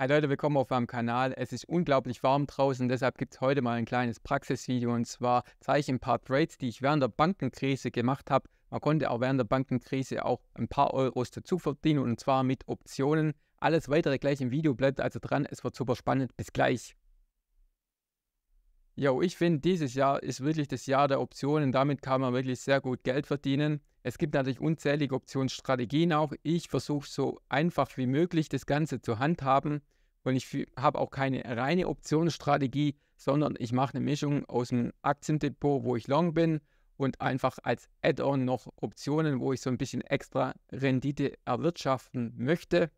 Hi hey Leute, willkommen auf meinem Kanal. Es ist unglaublich warm draußen, deshalb gibt es heute mal ein kleines Praxisvideo und zwar zeige ich ein paar Trades, die ich während der Bankenkrise gemacht habe. Man konnte auch während der Bankenkrise auch ein paar Euros dazu verdienen und zwar mit Optionen. Alles weitere gleich im Video, bleibt also dran, es wird super spannend. Bis gleich. Jo, ich finde dieses Jahr ist wirklich das Jahr der Optionen, damit kann man wirklich sehr gut Geld verdienen. Es gibt natürlich unzählige Optionsstrategien auch. Ich versuche so einfach wie möglich das Ganze zu handhaben und ich habe auch keine reine Optionsstrategie, sondern ich mache eine Mischung aus einem Aktiendepot, wo ich long bin und einfach als Add-on noch Optionen, wo ich so ein bisschen extra Rendite erwirtschaften möchte.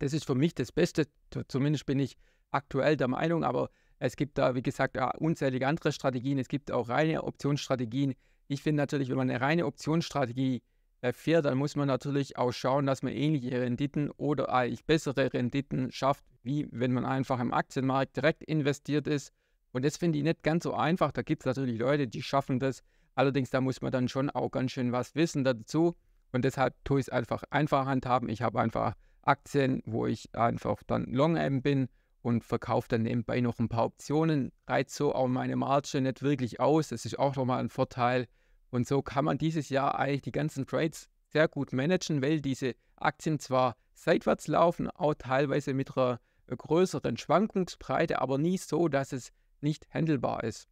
Das ist für mich das Beste, zumindest bin ich aktuell der Meinung, aber es gibt da, wie gesagt, unzählige andere Strategien. Es gibt auch reine Optionsstrategien, ich finde natürlich, wenn man eine reine Optionsstrategie erfährt, äh, dann muss man natürlich auch schauen, dass man ähnliche Renditen oder eigentlich äh, bessere Renditen schafft, wie wenn man einfach im Aktienmarkt direkt investiert ist. Und das finde ich nicht ganz so einfach. Da gibt es natürlich Leute, die schaffen das. Allerdings, da muss man dann schon auch ganz schön was wissen dazu. Und deshalb tue ich es einfach einfach handhaben. Ich habe einfach Aktien, wo ich einfach dann Long M bin und verkaufe dann nebenbei noch ein paar Optionen. Reizt so auch meine Marge nicht wirklich aus. Das ist auch nochmal ein Vorteil und so kann man dieses Jahr eigentlich die ganzen Trades sehr gut managen, weil diese Aktien zwar seitwärts laufen, auch teilweise mit einer größeren Schwankungsbreite, aber nie so, dass es nicht handelbar ist.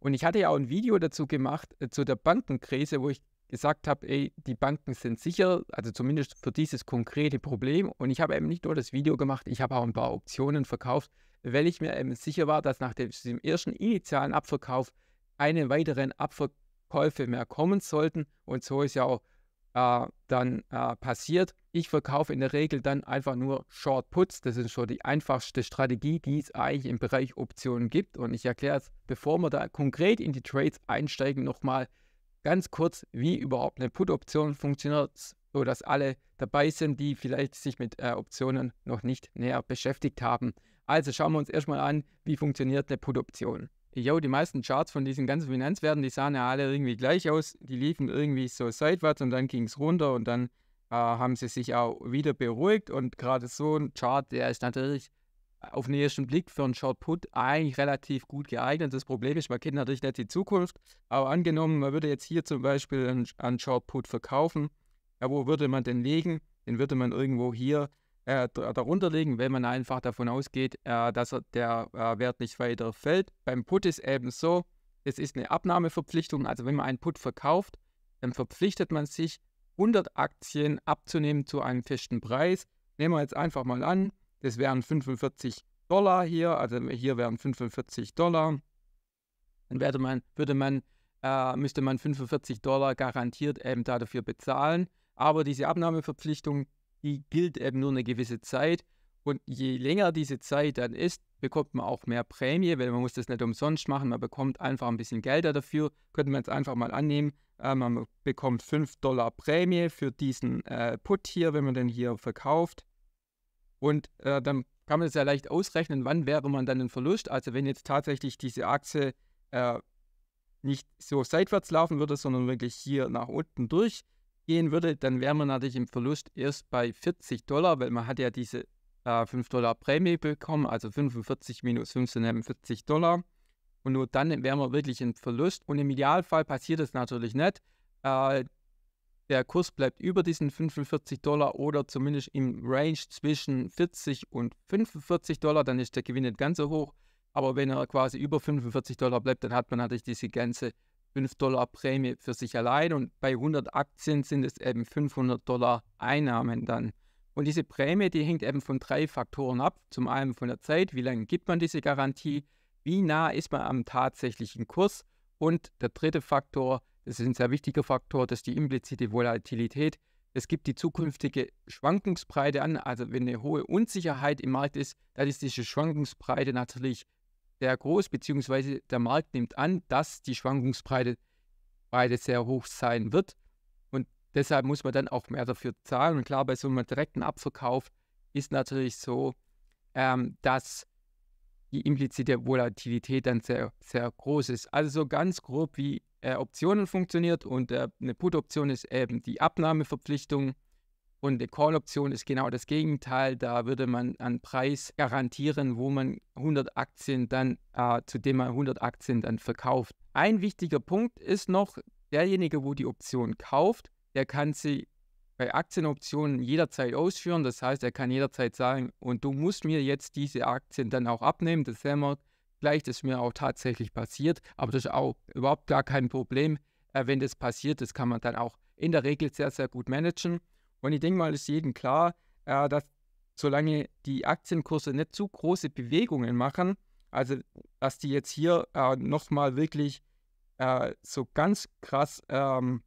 Und ich hatte ja auch ein Video dazu gemacht, äh, zu der Bankenkrise, wo ich gesagt habe, ey, die Banken sind sicher, also zumindest für dieses konkrete Problem. Und ich habe eben nicht nur das Video gemacht, ich habe auch ein paar Optionen verkauft, weil ich mir eben sicher war, dass nach dem, dem ersten initialen Abverkauf einen weiteren Abverkauf Käufe mehr kommen sollten. Und so ist ja auch äh, dann äh, passiert. Ich verkaufe in der Regel dann einfach nur Short Puts. Das ist schon die einfachste Strategie, die es eigentlich im Bereich Optionen gibt. Und ich erkläre es, bevor wir da konkret in die Trades einsteigen, nochmal ganz kurz, wie überhaupt eine Put-Option funktioniert, sodass alle dabei sind, die vielleicht sich mit äh, Optionen noch nicht näher beschäftigt haben. Also schauen wir uns erstmal an, wie funktioniert eine Put-Option yo, die meisten Charts von diesen ganzen Finanzwerten, die sahen ja alle irgendwie gleich aus. Die liefen irgendwie so seitwärts und dann ging es runter und dann äh, haben sie sich auch wieder beruhigt. Und gerade so ein Chart, der ist natürlich auf den ersten Blick für einen Short Put eigentlich relativ gut geeignet. Das Problem ist, man kennt natürlich nicht die Zukunft, aber angenommen, man würde jetzt hier zum Beispiel einen, einen Short Put verkaufen, ja, wo würde man den legen? Den würde man irgendwo hier äh, darunter liegen, wenn man einfach davon ausgeht, äh, dass der äh, Wert nicht weiter fällt. Beim Put ist eben so, es ist eine Abnahmeverpflichtung, also wenn man einen Put verkauft, dann verpflichtet man sich, 100 Aktien abzunehmen zu einem festen Preis. Nehmen wir jetzt einfach mal an, das wären 45 Dollar hier, also hier wären 45 Dollar. Dann würde man, würde man äh, müsste man 45 Dollar garantiert eben dafür bezahlen. Aber diese Abnahmeverpflichtung die gilt eben nur eine gewisse Zeit. Und je länger diese Zeit dann ist, bekommt man auch mehr Prämie, weil man muss das nicht umsonst machen, man bekommt einfach ein bisschen Geld dafür, könnte man jetzt einfach mal annehmen, äh, man bekommt 5 Dollar Prämie für diesen äh, Put hier, wenn man den hier verkauft. Und äh, dann kann man es ja leicht ausrechnen, wann wäre man dann in Verlust. Also wenn jetzt tatsächlich diese Aktie äh, nicht so seitwärts laufen würde, sondern wirklich hier nach unten durch, gehen würde, dann wäre man natürlich im Verlust erst bei 40 Dollar, weil man hat ja diese äh, 5 Dollar Prämie bekommen, also 45 minus 15, sind 40 Dollar. Und nur dann wären wir wirklich im Verlust. Und im Idealfall passiert das natürlich nicht. Äh, der Kurs bleibt über diesen 45 Dollar oder zumindest im Range zwischen 40 und 45 Dollar, dann ist der Gewinn nicht ganz so hoch. Aber wenn er quasi über 45 Dollar bleibt, dann hat man natürlich diese ganze 5 Dollar Prämie für sich allein und bei 100 Aktien sind es eben 500 Dollar Einnahmen dann. Und diese Prämie, die hängt eben von drei Faktoren ab. Zum einen von der Zeit, wie lange gibt man diese Garantie, wie nah ist man am tatsächlichen Kurs und der dritte Faktor, das ist ein sehr wichtiger Faktor, das ist die implizite Volatilität. Es gibt die zukünftige Schwankungsbreite an, also wenn eine hohe Unsicherheit im Markt ist, dann ist diese Schwankungsbreite natürlich sehr groß, beziehungsweise der Markt nimmt an, dass die Schwankungsbreite Breite sehr hoch sein wird. Und deshalb muss man dann auch mehr dafür zahlen. Und klar, bei so einem direkten Abverkauf ist natürlich so, ähm, dass die implizite Volatilität dann sehr, sehr groß ist. Also so ganz grob, wie äh, Optionen funktioniert und äh, eine Put-Option ist eben die Abnahmeverpflichtung und eine Call-Option ist genau das Gegenteil. Da würde man einen Preis garantieren, wo man 100 Aktien dann, äh, zu dem man 100 Aktien dann verkauft. Ein wichtiger Punkt ist noch, derjenige, wo die Option kauft, der kann sie bei Aktienoptionen jederzeit ausführen. Das heißt, er kann jederzeit sagen, und du musst mir jetzt diese Aktien dann auch abnehmen. Das sehen wir gleich, das ist mir auch tatsächlich passiert. Aber das ist auch überhaupt gar kein Problem. Äh, wenn das passiert das kann man dann auch in der Regel sehr, sehr gut managen. Und ich denke mal, ist jedem klar, äh, dass solange die Aktienkurse nicht zu große Bewegungen machen, also dass die jetzt hier äh, nochmal wirklich äh, so ganz krass, ähm,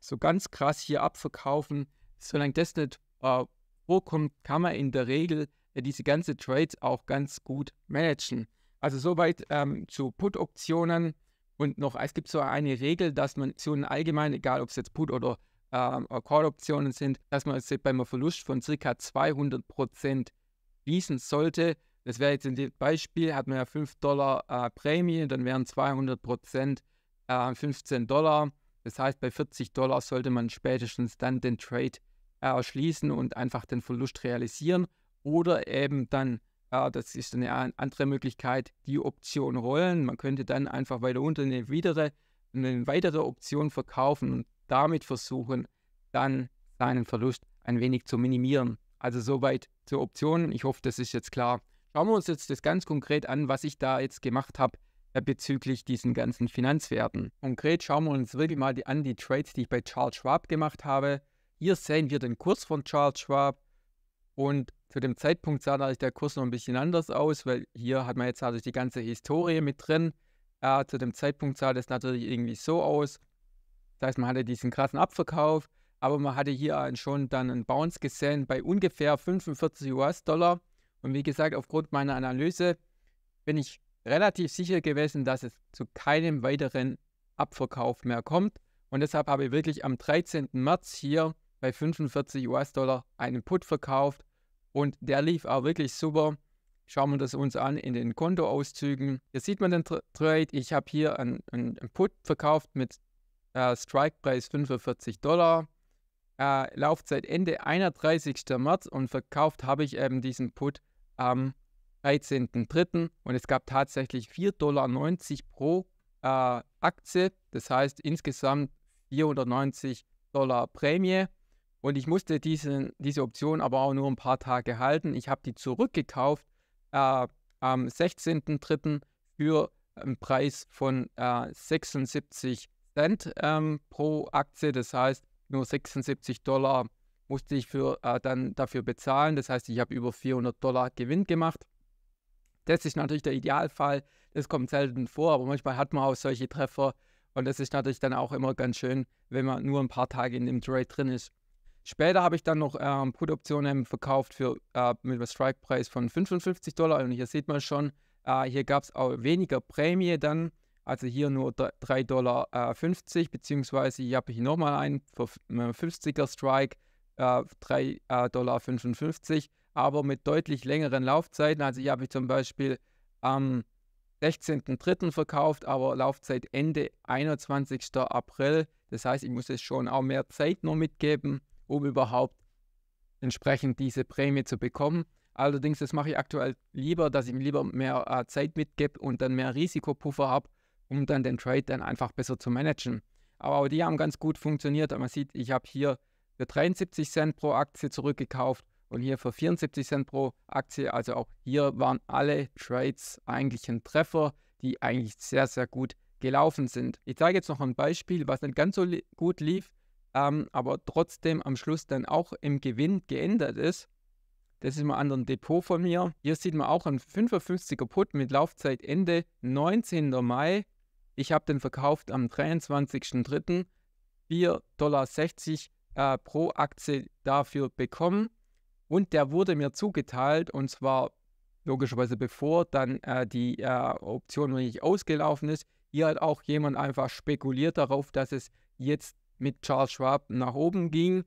so ganz krass hier abverkaufen, solange das nicht äh, vorkommt, kann man in der Regel äh, diese ganze Trade auch ganz gut managen. Also soweit ähm, zu Put-Optionen und noch, es gibt so eine Regel, dass man Optionen allgemein, egal ob es jetzt Put oder ähm, Call-Optionen sind, dass man jetzt bei einem Verlust von ca. 200 Prozent schließen sollte. Das wäre jetzt in dem Beispiel, hat man ja 5 Dollar äh, Prämie, dann wären 200 äh, 15 Dollar. Das heißt, bei 40 Dollar sollte man spätestens dann den Trade äh, schließen und einfach den Verlust realisieren. Oder eben dann, äh, das ist eine andere Möglichkeit, die Option rollen. Man könnte dann einfach weiter unten eine eine weitere Option verkaufen und damit versuchen, dann seinen Verlust ein wenig zu minimieren. Also soweit zur Option. Ich hoffe, das ist jetzt klar. Schauen wir uns jetzt das ganz konkret an, was ich da jetzt gemacht habe äh, bezüglich diesen ganzen Finanzwerten. Konkret schauen wir uns wirklich mal die, an die Trades, die ich bei Charles Schwab gemacht habe. Hier sehen wir den Kurs von Charles Schwab und zu dem Zeitpunkt sah natürlich der Kurs noch ein bisschen anders aus, weil hier hat man jetzt natürlich die ganze Historie mit drin. Ja, zu dem Zeitpunkt sah das natürlich irgendwie so aus. Das heißt, man hatte diesen krassen Abverkauf, aber man hatte hier schon dann einen Bounce gesehen bei ungefähr 45 US-Dollar. Und wie gesagt, aufgrund meiner Analyse bin ich relativ sicher gewesen, dass es zu keinem weiteren Abverkauf mehr kommt. Und deshalb habe ich wirklich am 13. März hier bei 45 US-Dollar einen Put verkauft. Und der lief auch wirklich super. Schauen wir das uns an in den Kontoauszügen. Hier sieht man den Trade. Ich habe hier einen, einen Put verkauft mit äh, Strikepreis 45 Dollar. Äh, Laufzeit Ende 31. März und verkauft habe ich eben diesen Put am 13.03. Und es gab tatsächlich 4,90 Dollar pro äh, Aktie. Das heißt insgesamt 490 Dollar Prämie. Und ich musste diesen, diese Option aber auch nur ein paar Tage halten. Ich habe die zurückgekauft äh, am 16.03. für einen Preis von äh, 76 Prozent ähm, pro Aktie. Das heißt, nur 76 Dollar musste ich für, äh, dann dafür bezahlen. Das heißt, ich habe über 400 Dollar Gewinn gemacht. Das ist natürlich der Idealfall. Das kommt selten vor, aber manchmal hat man auch solche Treffer. Und das ist natürlich dann auch immer ganz schön, wenn man nur ein paar Tage in dem Trade drin ist. Später habe ich dann noch ähm, Put-Optionen verkauft für, äh, mit einem Strike-Preis von 55 Dollar. Und hier sieht man schon, äh, hier gab es auch weniger Prämie dann. Also hier nur 3,50 Dollar äh, beziehungsweise hier habe ich nochmal einen 50er äh, Strike, 3,55 äh, Dollar. Aber mit deutlich längeren Laufzeiten. Also hier habe ich zum Beispiel am 16.03. verkauft, aber Laufzeit Ende 21. April. Das heißt, ich muss es schon auch mehr Zeit noch mitgeben, um überhaupt entsprechend diese Prämie zu bekommen. Allerdings, das mache ich aktuell lieber, dass ich mir lieber mehr äh, Zeit mitgebe und dann mehr Risikopuffer habe, um dann den Trade dann einfach besser zu managen. Aber auch die haben ganz gut funktioniert. man sieht, ich habe hier für 73 Cent pro Aktie zurückgekauft und hier für 74 Cent pro Aktie. Also auch hier waren alle Trades eigentlich ein Treffer, die eigentlich sehr, sehr gut gelaufen sind. Ich zeige jetzt noch ein Beispiel, was nicht ganz so li gut lief, ähm, aber trotzdem am Schluss dann auch im Gewinn geändert ist. Das ist mal ein anderes Depot von mir. Hier sieht man auch ein 55er Put mit Laufzeitende 19. Mai ich habe den verkauft am 23.03. 4,60 Dollar äh, pro Aktie dafür bekommen. Und der wurde mir zugeteilt und zwar logischerweise bevor dann äh, die äh, Option wirklich ausgelaufen ist. Hier hat auch jemand einfach spekuliert darauf, dass es jetzt mit Charles Schwab nach oben ging.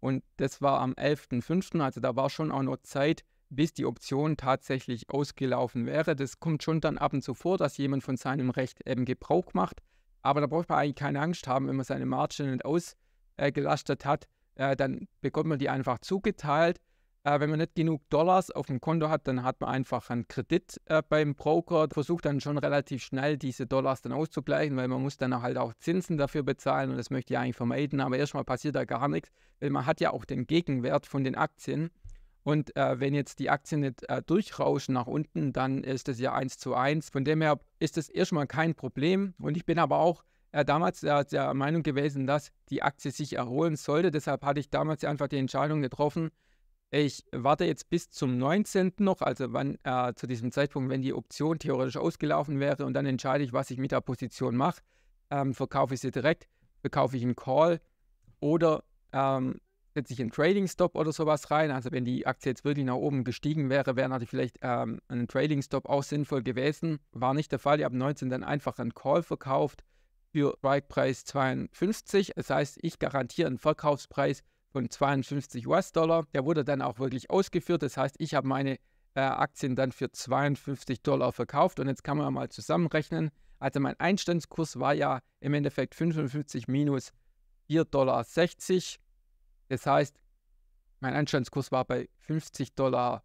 Und das war am 11.05., also da war schon auch noch Zeit, bis die Option tatsächlich ausgelaufen wäre. Das kommt schon dann ab und zu vor, dass jemand von seinem Recht eben Gebrauch macht. Aber da braucht man eigentlich keine Angst haben, wenn man seine Margin nicht ausgelastet hat, äh, dann bekommt man die einfach zugeteilt. Äh, wenn man nicht genug Dollars auf dem Konto hat, dann hat man einfach einen Kredit äh, beim Broker, versucht dann schon relativ schnell diese Dollars dann auszugleichen, weil man muss dann halt auch Zinsen dafür bezahlen und das möchte ich eigentlich vermeiden. Aber erstmal passiert da gar nichts, weil man hat ja auch den Gegenwert von den Aktien und äh, wenn jetzt die Aktien nicht äh, durchrauschen nach unten, dann ist das ja 1 zu 1. Von dem her ist das erstmal kein Problem. Und ich bin aber auch äh, damals äh, der Meinung gewesen, dass die Aktie sich erholen sollte. Deshalb hatte ich damals einfach die Entscheidung getroffen, ich warte jetzt bis zum 19. noch, also wann, äh, zu diesem Zeitpunkt, wenn die Option theoretisch ausgelaufen wäre und dann entscheide ich, was ich mit der Position mache. Ähm, verkaufe ich sie direkt, verkaufe ich einen Call oder ähm, setze nicht einen Trading Stop oder sowas rein. Also wenn die Aktie jetzt wirklich nach oben gestiegen wäre, wäre natürlich vielleicht ähm, ein Trading Stop auch sinnvoll gewesen. War nicht der Fall. Ich habe 19 dann einfach einen Call verkauft für Strike-Preis 52. Das heißt, ich garantiere einen Verkaufspreis von 52 US-Dollar. Der wurde dann auch wirklich ausgeführt. Das heißt, ich habe meine äh, Aktien dann für 52 Dollar verkauft. Und jetzt kann man mal zusammenrechnen. Also mein Einstandskurs war ja im Endeffekt 55 minus 4,60 Dollar das heißt, mein Einstandskurs war bei 50,40 Dollar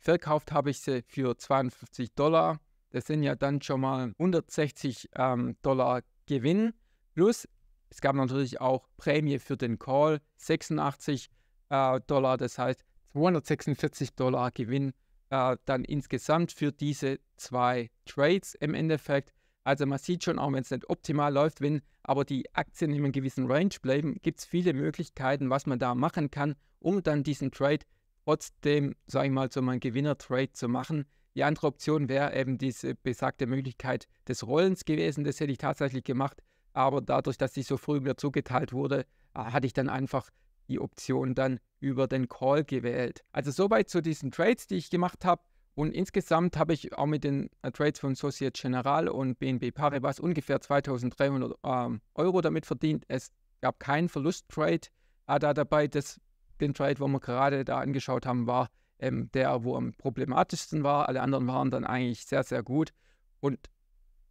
Verkauft habe ich sie für 52 Dollar. Das sind ja dann schon mal 160 ähm, Dollar Gewinn. Plus, es gab natürlich auch Prämie für den Call, 86 äh, Dollar. Das heißt, 246 Dollar Gewinn äh, dann insgesamt für diese zwei Trades im Endeffekt. Also man sieht schon, auch wenn es nicht optimal läuft, wenn aber die Aktien in einem gewissen Range bleiben, gibt es viele Möglichkeiten, was man da machen kann, um dann diesen Trade trotzdem, sage ich mal, so einen Gewinner-Trade zu machen. Die andere Option wäre eben diese besagte Möglichkeit des Rollens gewesen. Das hätte ich tatsächlich gemacht, aber dadurch, dass die so früh wieder zugeteilt wurde, äh, hatte ich dann einfach die Option dann über den Call gewählt. Also soweit zu diesen Trades, die ich gemacht habe. Und insgesamt habe ich auch mit den äh, Trades von Societe Generale und BNB Paribas ungefähr 2300 ähm, Euro damit verdient. Es gab keinen Verlusttrade äh, da dabei. Das, den Trade, wo wir gerade da angeschaut haben, war ähm, der, wo am problematischsten war. Alle anderen waren dann eigentlich sehr, sehr gut. Und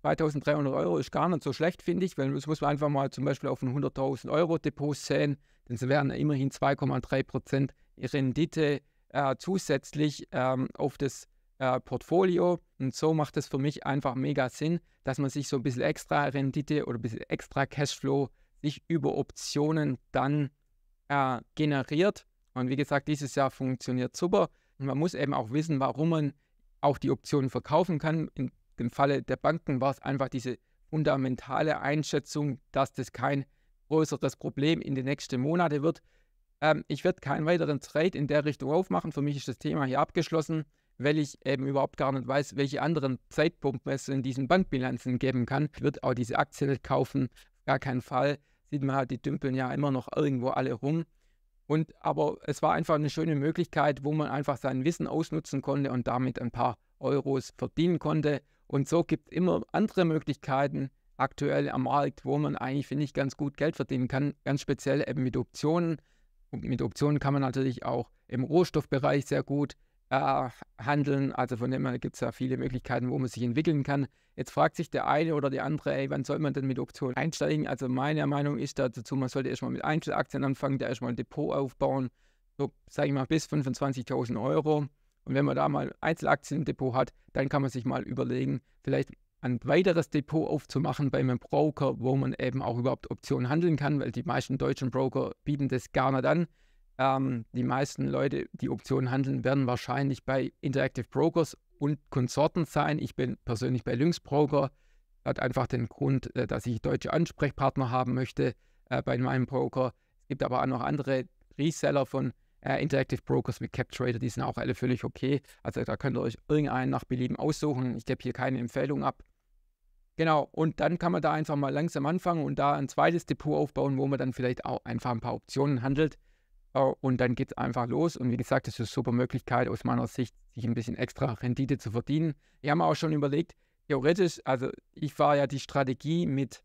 2300 Euro ist gar nicht so schlecht, finde ich, weil das muss man einfach mal zum Beispiel auf ein 100.000 Euro Depot sehen. Denn sie werden immerhin 2,3% Rendite äh, zusätzlich ähm, auf das äh, Portfolio. Und so macht es für mich einfach mega Sinn, dass man sich so ein bisschen extra Rendite oder ein bisschen extra Cashflow sich über Optionen dann äh, generiert. Und wie gesagt, dieses Jahr funktioniert super. Und man muss eben auch wissen, warum man auch die Optionen verkaufen kann. In dem Falle der Banken war es einfach diese fundamentale Einschätzung, dass das kein größeres Problem in den nächsten Monaten wird. Ähm, ich werde keinen weiteren Trade in der Richtung aufmachen. Für mich ist das Thema hier abgeschlossen weil ich eben überhaupt gar nicht weiß, welche anderen Zeitpumpen es in diesen Bankbilanzen geben kann. Ich würde auch diese Aktien nicht kaufen, gar keinen Fall. Sieht man halt, die dümpeln ja immer noch irgendwo alle rum. Und aber es war einfach eine schöne Möglichkeit, wo man einfach sein Wissen ausnutzen konnte und damit ein paar Euros verdienen konnte. Und so gibt es immer andere Möglichkeiten aktuell am Markt, wo man eigentlich, finde ich, ganz gut Geld verdienen kann. Ganz speziell eben mit Optionen. Und mit Optionen kann man natürlich auch im Rohstoffbereich sehr gut äh, handeln. Also von dem her gibt es ja viele Möglichkeiten, wo man sich entwickeln kann. Jetzt fragt sich der eine oder die andere, ey, wann soll man denn mit Optionen einsteigen? Also meine Meinung ist dazu, man sollte erstmal mit Einzelaktien anfangen, da erstmal ein Depot aufbauen, so sage ich mal bis 25.000 Euro. Und wenn man da mal Einzelaktien Depot hat, dann kann man sich mal überlegen, vielleicht ein weiteres Depot aufzumachen bei einem Broker, wo man eben auch überhaupt Optionen handeln kann, weil die meisten deutschen Broker bieten das gar nicht an. Ähm, die meisten Leute, die Optionen handeln, werden wahrscheinlich bei Interactive Brokers und Konsorten sein. Ich bin persönlich bei Lynx Broker. Hat einfach den Grund, äh, dass ich deutsche Ansprechpartner haben möchte äh, bei meinem Broker. Es gibt aber auch noch andere Reseller von äh, Interactive Brokers wie CapTrader, die sind auch alle völlig okay. Also da könnt ihr euch irgendeinen nach Belieben aussuchen. Ich gebe hier keine Empfehlung ab. Genau, und dann kann man da einfach mal langsam anfangen und da ein zweites Depot aufbauen, wo man dann vielleicht auch einfach ein paar Optionen handelt. Äh, und dann geht es einfach los. Und wie gesagt, das ist eine super Möglichkeit aus meiner Sicht, sich ein bisschen extra Rendite zu verdienen. Wir haben auch schon überlegt, theoretisch, also ich war ja die Strategie mit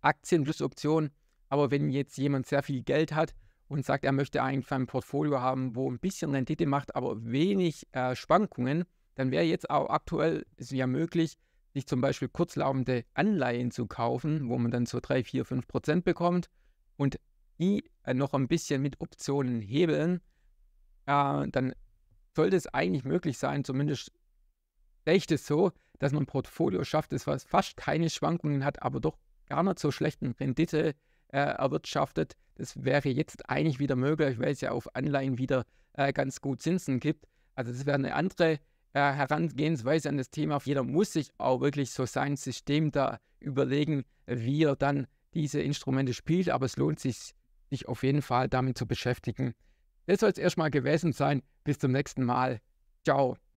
Aktien plus Optionen. Aber wenn jetzt jemand sehr viel Geld hat und sagt, er möchte eigentlich ein Portfolio haben, wo ein bisschen Rendite macht, aber wenig äh, Schwankungen, dann wäre jetzt auch aktuell es ja möglich, sich zum Beispiel kurzlaufende Anleihen zu kaufen, wo man dann so 3, 4, 5 Prozent bekommt und die äh, noch ein bisschen mit Optionen hebeln, äh, dann sollte es eigentlich möglich sein, zumindest echt es so, dass man ein Portfolio schafft, das fast keine Schwankungen hat, aber doch gar nicht so schlechten Rendite äh, erwirtschaftet. Das wäre jetzt eigentlich wieder möglich, weil es ja auf Anleihen wieder äh, ganz gut Zinsen gibt. Also das wäre eine andere äh, Herangehensweise an das Thema. Jeder muss sich auch wirklich so sein System da überlegen, wie er dann diese Instrumente spielt. Aber es lohnt sich dich auf jeden Fall damit zu beschäftigen. Das soll es erstmal gewesen sein. Bis zum nächsten Mal. Ciao.